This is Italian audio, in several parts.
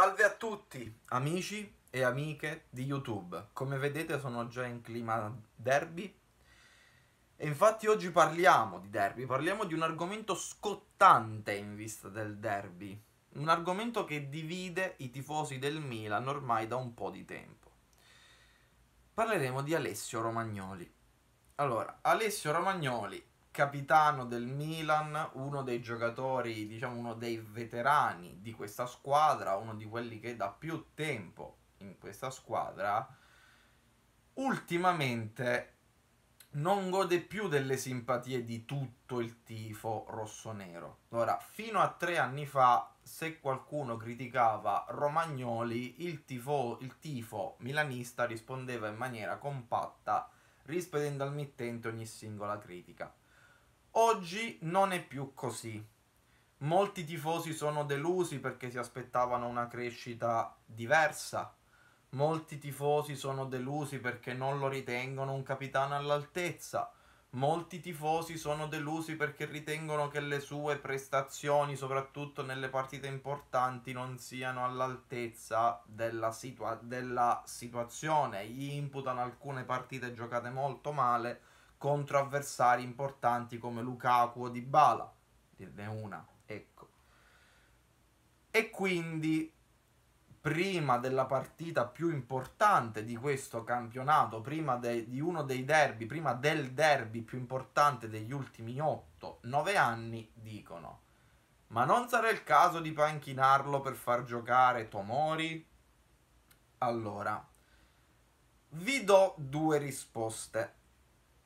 Salve a tutti amici e amiche di YouTube, come vedete sono già in clima derby e infatti oggi parliamo di derby, parliamo di un argomento scottante in vista del derby, un argomento che divide i tifosi del Milan ormai da un po' di tempo. Parleremo di Alessio Romagnoli. Allora, Alessio Romagnoli capitano del Milan, uno dei giocatori, diciamo uno dei veterani di questa squadra, uno di quelli che da più tempo in questa squadra, ultimamente non gode più delle simpatie di tutto il tifo rossonero. Ora, fino a tre anni fa, se qualcuno criticava Romagnoli, il tifo, il tifo milanista rispondeva in maniera compatta, rispedendo al mittente ogni singola critica. Oggi non è più così. Molti tifosi sono delusi perché si aspettavano una crescita diversa. Molti tifosi sono delusi perché non lo ritengono un capitano all'altezza. Molti tifosi sono delusi perché ritengono che le sue prestazioni, soprattutto nelle partite importanti, non siano all'altezza della, situa- della situazione. Gli imputano alcune partite giocate molto male contro avversari importanti come Lukaku o Dybala. Dirne una, ecco. E quindi prima della partita più importante di questo campionato, prima de- di uno dei derby, prima del derby più importante degli ultimi 8-9 anni, dicono ma non sarà il caso di panchinarlo per far giocare Tomori? Allora, vi do due risposte.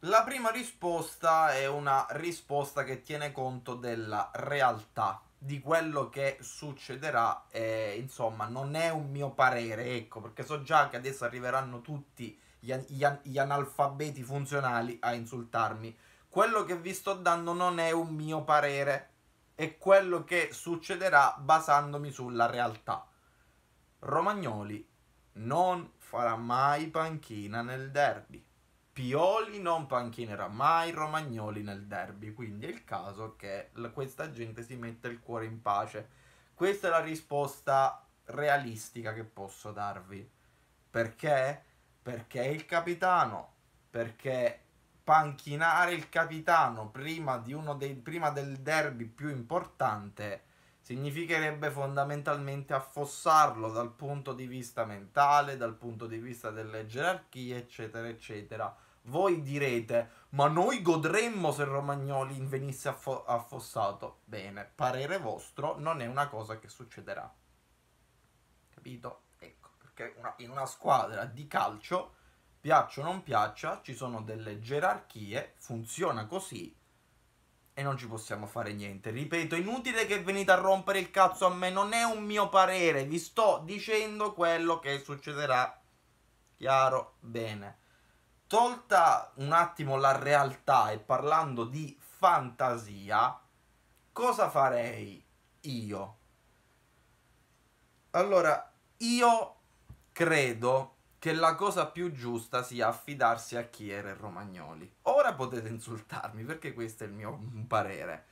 La prima risposta è una risposta che tiene conto della realtà, di quello che succederà, e, insomma non è un mio parere, ecco, perché so già che adesso arriveranno tutti gli, gli, gli analfabeti funzionali a insultarmi. Quello che vi sto dando non è un mio parere, è quello che succederà basandomi sulla realtà. Romagnoli non farà mai panchina nel derby. Pioli non panchinerà mai Romagnoli nel derby, quindi è il caso che questa gente si metta il cuore in pace. Questa è la risposta realistica che posso darvi. Perché? Perché è il capitano, perché panchinare il capitano prima, di uno dei, prima del derby più importante è significherebbe fondamentalmente affossarlo dal punto di vista mentale, dal punto di vista delle gerarchie, eccetera, eccetera. Voi direte, ma noi godremmo se Romagnoli venisse affo- affossato. Bene, parere vostro, non è una cosa che succederà. Capito? Ecco, perché una, in una squadra di calcio, piaccia o non piaccia, ci sono delle gerarchie, funziona così, e non ci possiamo fare niente. Ripeto, inutile che venite a rompere il cazzo a me, non è un mio parere, vi sto dicendo quello che succederà. Chiaro? Bene. Tolta un attimo la realtà e parlando di fantasia, cosa farei io? Allora, io credo che la cosa più giusta sia affidarsi a chi Chiere Romagnoli. O ora potete insultarmi perché questo è il mio parere.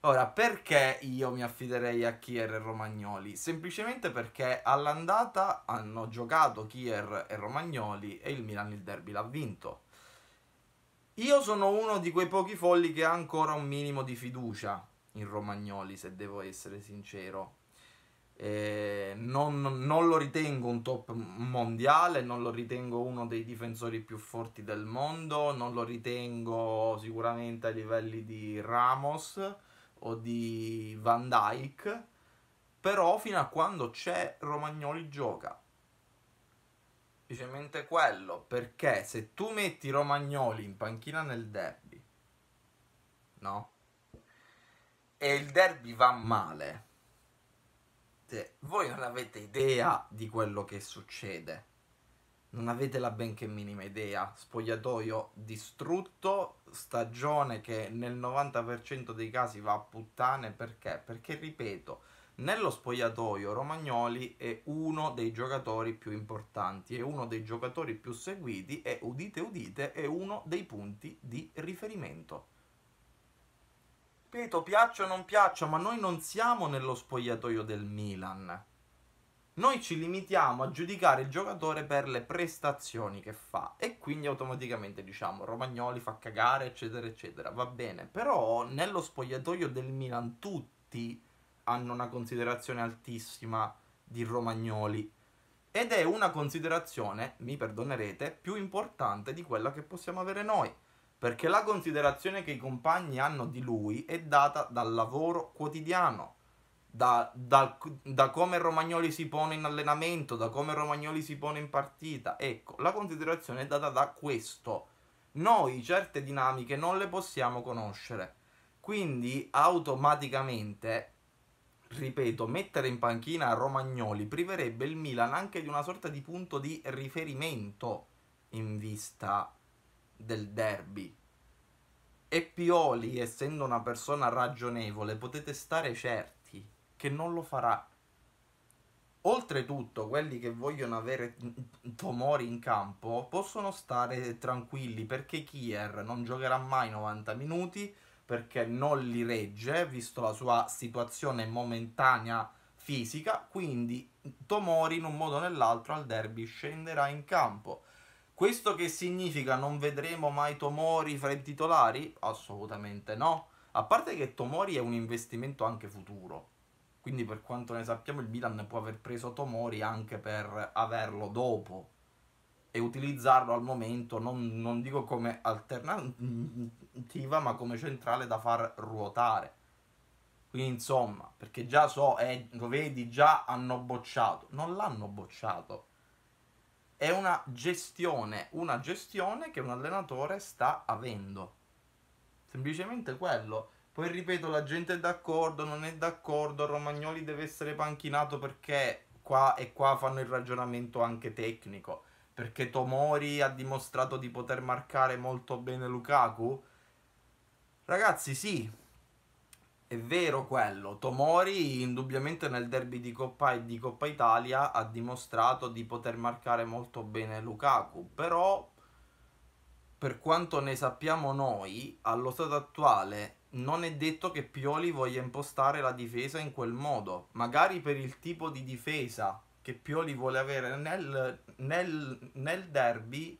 Ora, perché io mi affiderei a Kier e Romagnoli? Semplicemente perché all'andata hanno giocato Kier e Romagnoli e il Milan il derby l'ha vinto. Io sono uno di quei pochi folli che ha ancora un minimo di fiducia in Romagnoli, se devo essere sincero. Eh, non, non, lo ritengo un top mondiale, non lo ritengo uno dei difensori più forti del mondo, non lo ritengo sicuramente ai livelli di Ramos o di Van Dyke, però fino a quando c'è Romagnoli gioca. Semplicemente quello, perché se tu metti Romagnoli in panchina nel derby, no? E il derby va male veramente, voi non avete idea di quello che succede. Non avete la benché minima idea. Spogliatoio distrutto, stagione che nel 90% dei casi va a puttane perché? Perché ripeto, nello spogliatoio Romagnoli è uno dei giocatori più importanti, è uno dei giocatori più seguiti e udite udite è uno dei punti di riferimento. Ripeto, piaccia o non piaccia, ma noi non siamo nello spogliatoio del Milan. Noi ci limitiamo a giudicare il giocatore per le prestazioni che fa e quindi automaticamente diciamo Romagnoli fa cagare, eccetera, eccetera. Va bene, però nello spogliatoio del Milan tutti hanno una considerazione altissima di Romagnoli ed è una considerazione, mi perdonerete, più importante di quella che possiamo avere noi perché la considerazione che i compagni hanno di lui è data dal lavoro quotidiano, da, da, da, come Romagnoli si pone in allenamento, da come Romagnoli si pone in partita. Ecco, la considerazione è data da questo. Noi certe dinamiche non le possiamo conoscere, quindi automaticamente, ripeto, mettere in panchina Romagnoli priverebbe il Milan anche di una sorta di punto di riferimento in vista del derby e Pioli, essendo una persona ragionevole, potete stare certi che non lo farà. Oltretutto, quelli che vogliono avere Tomori in campo possono stare tranquilli perché Kier non giocherà mai 90 minuti perché non li regge, visto la sua situazione momentanea fisica, quindi Tomori in un modo o nell'altro al derby scenderà in campo. Questo che significa non vedremo mai Tomori fra i titolari? Assolutamente no. A parte che Tomori è un investimento anche futuro. Quindi per quanto ne sappiamo il Milan può aver preso Tomori anche per averlo dopo e utilizzarlo al momento, non, non dico come alternativa, ma come centrale da far ruotare. Quindi insomma, perché già so, eh, lo vedi, già hanno bocciato. Non l'hanno bocciato è una gestione, una gestione che un allenatore sta avendo. Semplicemente quello. Poi ripeto, la gente è d'accordo, non è d'accordo, Romagnoli deve essere panchinato perché qua e qua fanno il ragionamento anche tecnico. Perché Tomori ha dimostrato di poter marcare molto bene Lukaku. Ragazzi, sì, è vero quello, Tomori indubbiamente nel derby di Coppa e di Coppa Italia ha dimostrato di poter marcare molto bene Lukaku, però per quanto ne sappiamo noi, allo stato attuale non è detto che Pioli voglia impostare la difesa in quel modo, magari per il tipo di difesa che Pioli vuole avere nel, nel, nel derby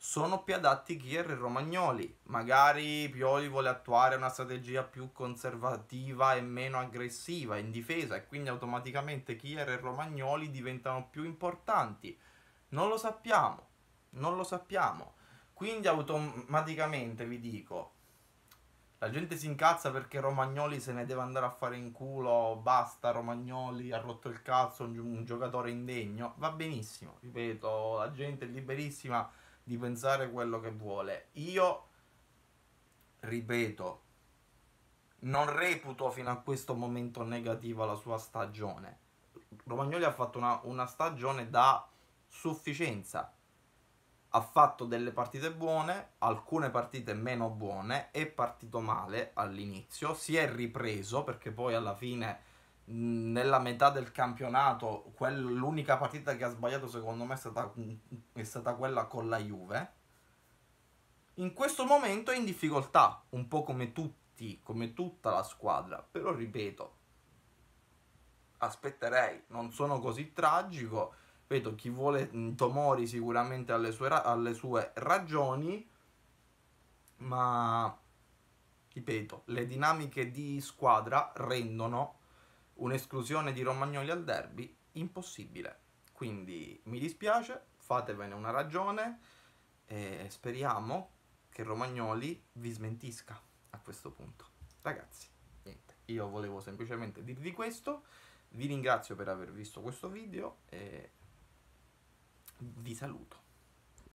sono più adatti Kier e Romagnoli. Magari Pioli vuole attuare una strategia più conservativa e meno aggressiva in difesa e quindi automaticamente Kier e Romagnoli diventano più importanti. Non lo sappiamo, non lo sappiamo. Quindi automaticamente vi dico, la gente si incazza perché Romagnoli se ne deve andare a fare in culo, basta Romagnoli ha rotto il cazzo, un giocatore indegno, va benissimo, ripeto, la gente è liberissima di pensare quello che vuole. Io, ripeto, non reputo fino a questo momento negativa la sua stagione. Romagnoli ha fatto una, una stagione da sufficienza. Ha fatto delle partite buone, alcune partite meno buone, è partito male all'inizio, si è ripreso perché poi alla fine nella metà del campionato l'unica partita che ha sbagliato secondo me è stata, è stata quella con la Juve in questo momento è in difficoltà un po' come tutti come tutta la squadra però ripeto aspetterei non sono così tragico vedo chi vuole mm, Tomori sicuramente alle sue, alle sue ragioni ma ripeto le dinamiche di squadra rendono un'esclusione di Romagnoli al derby impossibile. Quindi mi dispiace, fatevene una ragione e speriamo che Romagnoli vi smentisca a questo punto. Ragazzi, niente, io volevo semplicemente dirvi questo, vi ringrazio per aver visto questo video e vi saluto.